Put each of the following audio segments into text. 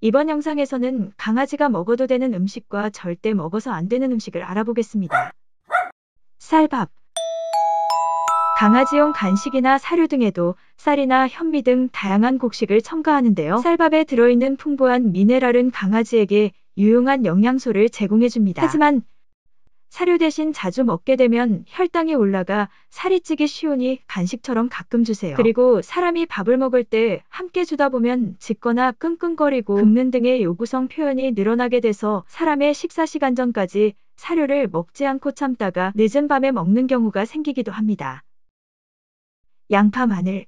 이번 영상에서는 강아지가 먹어도 되는 음식과 절대 먹어서 안 되는 음식을 알아보겠습니다. 쌀밥 강아지용 간식이나 사료 등에도 쌀이나 현미 등 다양한 곡식을 첨가하는데요. 쌀밥에 들어있는 풍부한 미네랄은 강아지에게 유용한 영양소를 제공해줍니다. 하지만 사료 대신 자주 먹게 되면 혈당이 올라가 살이 찌기 쉬우니 간식처럼 가끔 주세요. 그리고 사람이 밥을 먹을 때 함께 주다 보면 짖거나 끙끙거리고 굶는 등의 요구성 표현이 늘어나게 돼서 사람의 식사 시간 전까지 사료를 먹지 않고 참다가 늦은 밤에 먹는 경우가 생기기도 합니다. 양파 마늘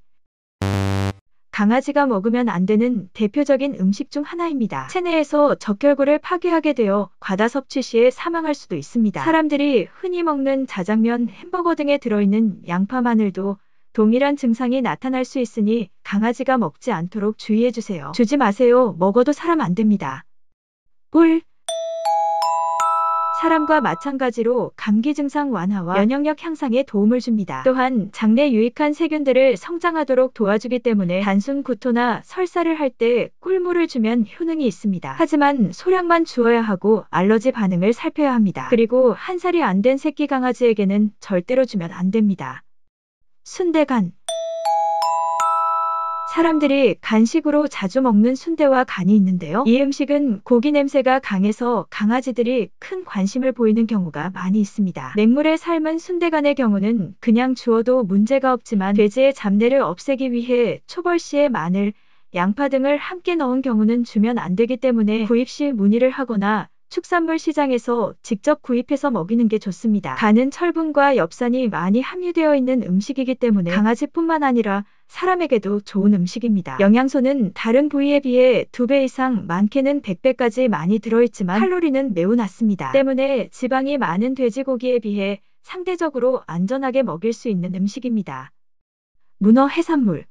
강아지가 먹으면 안 되는 대표적인 음식 중 하나입니다. 체내에서 적혈구를 파괴하게 되어 과다 섭취 시에 사망할 수도 있습니다. 사람들이 흔히 먹는 자장면, 햄버거 등에 들어있는 양파 마늘도 동일한 증상이 나타날 수 있으니 강아지가 먹지 않도록 주의해주세요. 주지 마세요. 먹어도 사람 안 됩니다. 꿀 사람과 마찬가지로 감기 증상 완화와 면역력 향상에 도움을 줍니다. 또한 장내 유익한 세균들을 성장하도록 도와주기 때문에 단순 구토나 설사를 할 때 꿀물을 주면 효능이 있습니다. 하지만 소량만 주어야 하고 알러지 반응을 살펴야 합니다. 그리고 한 살이 안 된 새끼 강아지에게는 절대로 주면 안 됩니다. 순대간 사람들이 간식으로 자주 먹는 순대와 간이 있는데요. 이 음식은 고기 냄새가 강해서 강아지들이 큰 관심을 보이는 경우가 많이 있습니다. 냉물에 삶은 순대간의 경우는 그냥 주워도 문제가 없지만 돼지의 잡내를 없애기 위해 초벌씨에 마늘, 양파 등을 함께 넣은 경우는 주면 안 되기 때문에 구입 시 문의를 하거나 축산물 시장에서 직접 구입해서 먹이는 게 좋습니다. 간은 철분과 엽산이 많이 함유되어 있는 음식이기 때문에 강아지뿐만 아니라 사람에게도 좋은 음식입니다. 영양소는 다른 부위에 비해 2배 이상 많게는 100배까지 많이 들어있지만 칼로리는 매우 낮습니다. 때문에 지방이 많은 돼지고기에 비해 상대적으로 안전하게 먹일 수 있는 음식입니다. 문어 해산물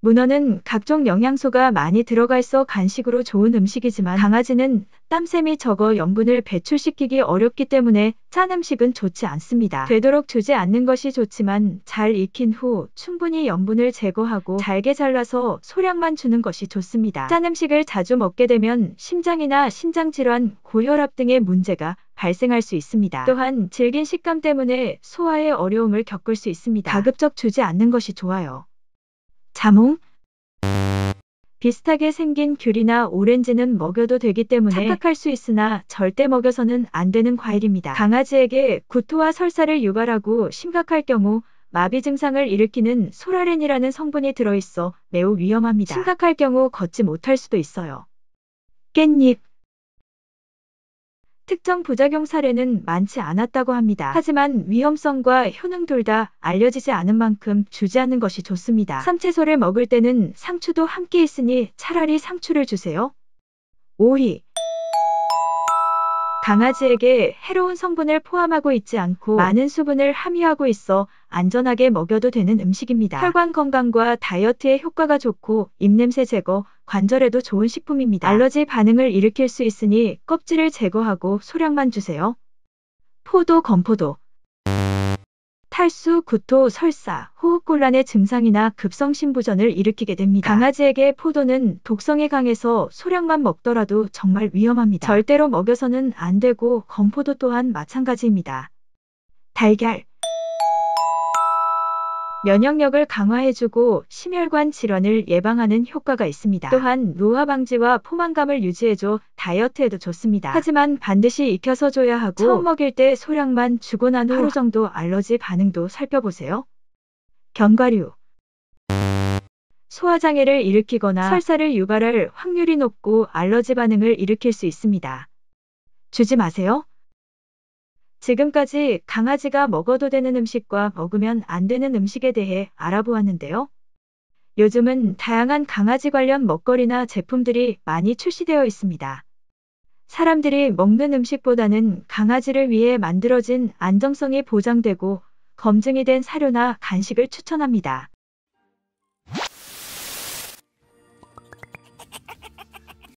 문어는 각종 영양소가 많이 들어가있어 간식으로 좋은 음식이지만 강아지는 땀샘이 적어 염분을 배출시키기 어렵기 때문에 찬 음식은 좋지 않습니다. 되도록 주지 않는 것이 좋지만 잘 익힌 후 충분히 염분을 제거하고 잘게 잘라서 소량만 주는 것이 좋습니다. 찬 음식을 자주 먹게 되면 심장이나 신장질환, 고혈압 등의 문제가 발생할 수 있습니다. 또한 질긴 식감 때문에 소화에 어려움을 겪을 수 있습니다. 가급적 주지 않는 것이 좋아요. 자몽 비슷하게 생긴 귤이나 오렌지는 먹여도 되기 때문에 착각할 수 있으나 절대 먹여서는 안 되는 과일입니다. 강아지에게 구토와 설사를 유발하고 심각할 경우 마비 증상을 일으키는 소라렌이라는 성분이 들어있어 매우 위험합니다. 심각할 경우 걷지 못할 수도 있어요. 깻잎 특정 부작용 사례는 많지 않았다고 합니다. 하지만 위험성과 효능 둘 다 알려지지 않은 만큼 주지않는 것이 좋습니다. 삼채소를 먹을 때는 상추도 함께 있으니 차라리 상추를 주세요. 오이 강아지에게 해로운 성분을 포함하고 있지 않고 많은 수분을 함유하고 있어 안전하게 먹여도 되는 음식입니다. 혈관 건강과 다이어트에 효과가 좋고 입냄새 제거, 관절에도 좋은 식품입니다. 알러지 반응을 일으킬 수 있으니 껍질을 제거하고 소량만 주세요. 포도, 건포도 탈수, 구토, 설사, 호흡곤란의 증상이나 급성심부전을 일으키게 됩니다. 강아지에게 포도는 독성에 강해서 소량만 먹더라도 정말 위험합니다. 절대로 먹여서는 안 되고 건포도 또한 마찬가지입니다. 달걀 면역력을 강화해주고 심혈관 질환을 예방하는 효과가 있습니다. 또한 노화 방지와 포만감을 유지해줘 다이어트에도 좋습니다. 하지만 반드시 익혀서 줘야 하고 처음 먹일 때 소량만 주고 난 후 하루 정도 알러지 반응도 살펴보세요. 견과류 소화장애를 일으키거나 설사를 유발할 확률이 높고 알러지 반응을 일으킬 수 있습니다. 주지 마세요. 지금까지 강아지가 먹어도 되는 음식과 먹으면 안 되는 음식에 대해 알아보았는데요. 요즘은 다양한 강아지 관련 먹거리나 제품들이 많이 출시되어 있습니다. 사람들이 먹는 음식보다는 강아지를 위해 만들어진 안정성이 보장되고 검증이 된 사료나 간식을 추천합니다.